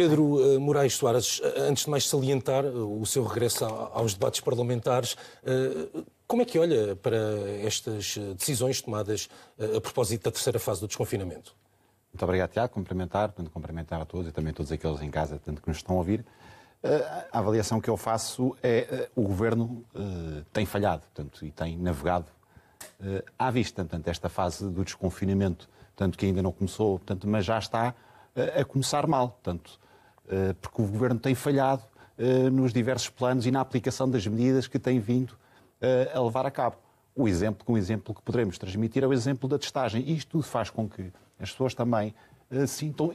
Pedro eh, Moraes Soares, eh, antes de mais salientar eh, o seu regresso aos debates parlamentares, como é que olha para estas decisões tomadas a propósito da terceira fase do desconfinamento? Muito obrigado, Tiago. Cumprimentar, portanto, cumprimentar a todos e também a todos aqueles em casa tanto que nos estão a ouvir. A avaliação que eu faço é o Governo tem falhado portanto, e tem navegado à vista. Portanto, esta fase do desconfinamento, tanto que ainda não começou, portanto, mas já está a começar mal. Portanto, eh, porque o governo tem falhado eh, nos diversos planos e na aplicação das medidas que tem vindo eh, a levar a cabo. O exemplo, um exemplo que poderemos transmitir é o exemplo da testagem. Isto tudo faz com que as pessoas também sintam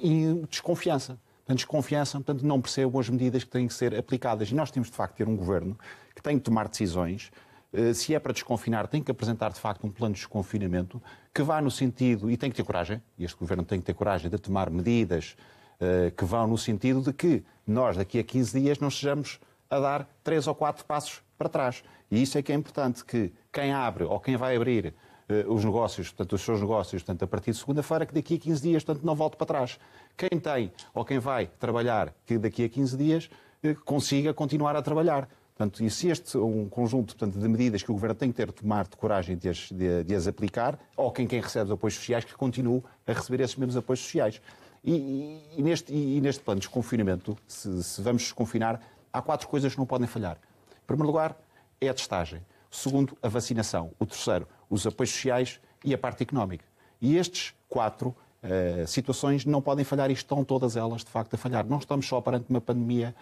desconfiança. Portanto, desconfiança, portanto, não percebam as medidas que têm que ser aplicadas. E nós temos, de facto, ter um governo que tem que tomar decisões. Se é para desconfinar, tem que apresentar, de facto, um plano de desconfinamento que vá no sentido, e tem que ter coragem, e este governo tem que ter coragem de tomar medidas eh, que vão no sentido de que nós, daqui a 15 dias, não sejamos a dar três ou quatro passos para trás. E isso é que é importante, que quem abre ou quem vai abrir eh, os negócios, portanto, os seus negócios, portanto, a partir de segunda-feira, que daqui a 15 dias, portanto, não volte para trás. Quem tem ou quem vai trabalhar, que daqui a 15 dias eh, consiga continuar a trabalhar. Portanto, e se este é um conjunto portanto, de medidas que o Governo tem que ter de tomar de coragem de as, de, de as aplicar, ou quem, quem recebe os apoios sociais, que continue a receber esses mesmos apoios sociais. E, e, neste, e neste plano de desconfinamento, se, se vamos desconfinar, há quatro coisas que não podem falhar. Em primeiro lugar, é a testagem. Segundo, a vacinação. O terceiro, os apoios sociais e a parte económica. E estes quatro uh, situações não podem falhar e estão todas elas, de facto, a falhar. Não estamos só perante uma pandemia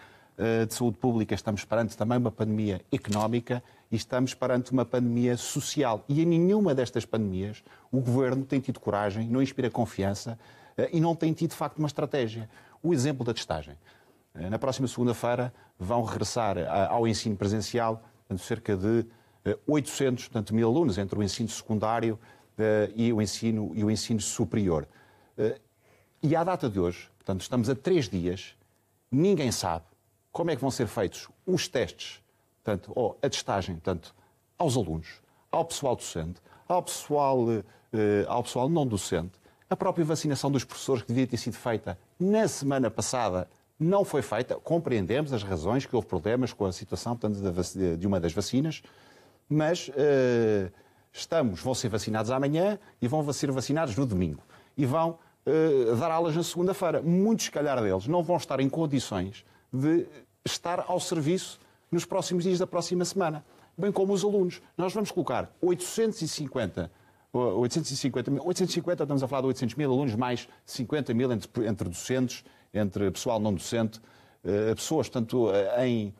uh, de saúde pública, estamos perante também uma pandemia económica e estamos perante uma pandemia social. E em nenhuma destas pandemias o governo tem tido coragem, não inspira confiança eh, e não têm tido, de facto, uma estratégia. O exemplo da testagem. Eh, na próxima segunda-feira vão regressar eh, ao ensino presencial cerca de 800 portanto, mil alunos entre o ensino secundário e o ensino, e o ensino superior. E à data de hoje, portanto, estamos a três dias, ninguém sabe como é que vão ser feitos os testes, portanto, ou a testagem, portanto, aos alunos, ao pessoal docente, ao pessoal, eh, ao pessoal não docente, a própria vacinação dos professores que devia ter sido feita na semana passada não foi feita. Compreendemos as razões que houve problemas com a situação portanto, de uma das vacinas, mas uh, estamos, vão ser vacinados amanhã e vão ser vacinados no domingo. E vão uh, dar aulas na segunda-feira. Muitos, se calhar, deles não vão estar em condições de estar ao serviço nos próximos dias da próxima semana. Bem como os alunos. Nós vamos colocar 850 850 mil, 850, estamos a falar de 800 mil alunos, mais 50 mil entre, entre docentes, entre pessoal não docente, eh, pessoas, tanto eh, em,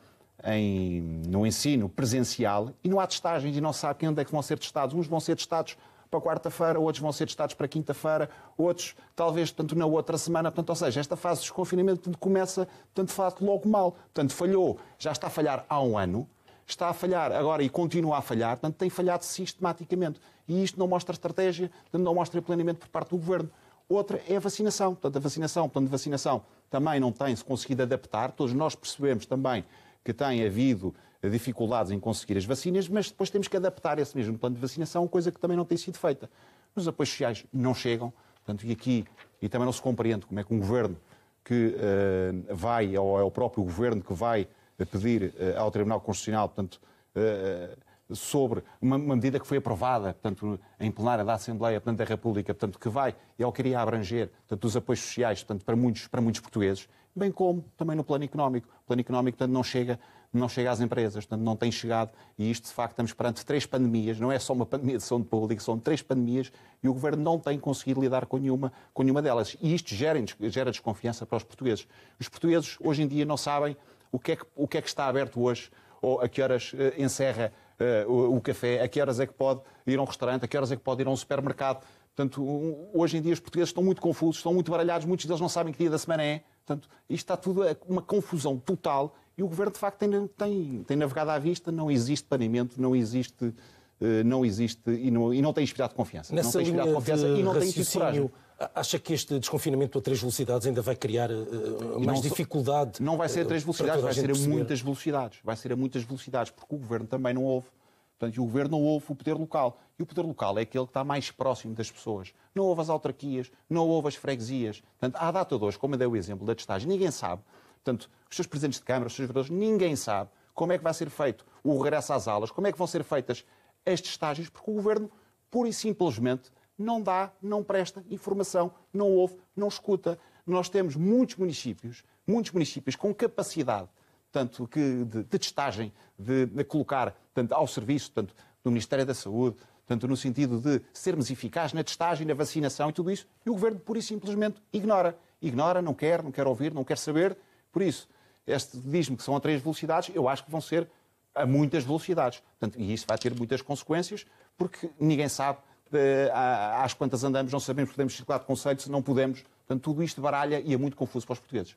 em, no ensino presencial e não há testagens e não sabe quem onde é que vão ser testados. Uns vão ser testados para quarta-feira, outros vão ser testados para quinta-feira, outros talvez tanto na outra semana. Portanto, ou seja, esta fase de desconfinamento portanto, começa tanto de logo mal. Portanto, falhou, já está a falhar há um ano está a falhar agora e continua a falhar, portanto, tem falhado sistematicamente. E isto não mostra estratégia, não mostra planeamento por parte do governo. Outra é a vacinação. Portanto, a vacinação, portanto, a vacinação também não tem-se conseguido adaptar. Todos nós percebemos também que tem havido dificuldades em conseguir as vacinas, mas depois temos que adaptar esse mesmo plano de vacinação, coisa que também não tem sido feita. Os apoios sociais não chegam, portanto, e aqui, e também não se compreende como é que um governo que uh, vai, ou é o próprio governo que vai pedir eh, ao Tribunal Constitucional, portanto, eh, eh, sobre uma, uma, medida que foi aprovada, portanto, em plenária da Assembleia portanto, da República, portanto, que vai, e ele queria abranger, portanto, os apoios sociais, portanto, para muitos, para muitos portugueses, bem como também no plano económico. O plano económico, portanto, não chega, não chega às empresas, portanto, não tem chegado, e isto, de facto, estamos perante três pandemias, não é só uma pandemia de saúde pública, são três pandemias, e o Governo não tem conseguido lidar com nenhuma, com nenhuma delas. E isto gera, gera desconfiança para os portugueses. Os portugueses, hoje em dia, não sabem o que é que, o que, é que está aberto hoje, ou a que horas eh, encerra eh, o, o café, a que horas é que pode ir a um restaurante, a que horas é que pode ir a um supermercado. Portanto, hoje em dia os portugueses estão muito confusos, estão muito baralhados, muitos deles não sabem que dia da semana é. Portanto, isto está tudo uma confusão total e o governo, de facto, tem, tem, tem navegado à vista, não existe planeamento, não existe eh, não existe e não, e não tem inspirado confiança. Nessa não tem inspirado confiança e não tem coragem. Acha que este desconfinamento a três velocidades ainda vai criar uh, mais não, dificuldade? Não vai ser a três eh, velocidades, vai ser a perceber. muitas velocidades. Vai ser a muitas velocidades, porque o governo também não ouve. Portanto, o governo não ouve o poder local. E o poder local é aquele que está mais próximo das pessoas. Não ouve as autarquias, não ouve as freguesias. Portanto, há data como eu dei o exemplo da testagem, ninguém sabe. Portanto, os seus presidentes de Câmara, os seus vereadores, ninguém sabe como é que vai ser feito o regresso às aulas, como é que vão ser feitas estes estágios, porque o governo, pura e simplesmente, não dá, não presta informação, não ouve, não escuta. Nós temos muitos municípios, muitos municípios com capacidade tanto que de, de testagem, de, de, colocar tanto ao serviço tanto do Ministério da Saúde, tanto no sentido de sermos eficazes na testagem, na vacinação e tudo isso, e o governo pura e simplesmente ignora. Ignora, não quer, não quer ouvir, não quer saber. Por isso, este diz-me que são a três velocidades, eu acho que vão ser a muitas velocidades. Portanto, e isso vai ter muitas consequências, porque ninguém sabe de, eh, às quantas andamos, não sabemos se podemos circular de conceito, se não podemos. Portanto, tudo isto baralha e é muito confuso para os portugueses.